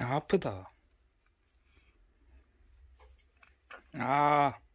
아, 아프다. 아.